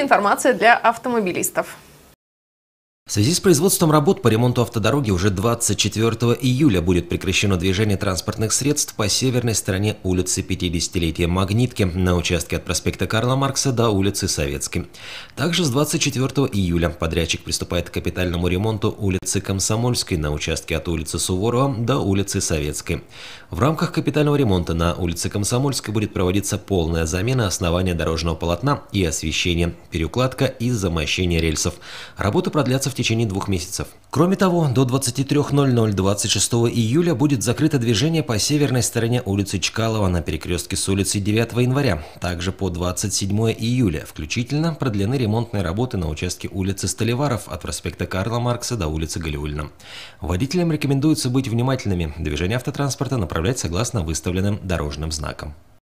информация для автомобилистов. В связи с производством работ по ремонту автодороги уже 24 июля будет прекращено движение транспортных средств по северной стороне улицы 50-летия Магнитки на участке от проспекта Карла Маркса до улицы Советской. Также с 24 июля подрядчик приступает к капитальному ремонту улицы Комсомольской на участке от улицы Суворова до улицы Советской. В рамках капитального ремонта на улице Комсомольской будет проводиться полная замена основания дорожного полотна и освещения, переукладка и замощение рельсов. Работы продлятся в течение двух месяцев. Кроме того, до 23.00 26 июля будет закрыто движение по северной стороне улицы Чкалова на перекрестке с улицы 9 января. Также по 27 июля включительно продлены ремонтные работы на участке улицы Столиваров от проспекта Карла Маркса до улицы Галиульна. Водителям рекомендуется быть внимательными. Движение автотранспорта направлять согласно выставленным дорожным знакам.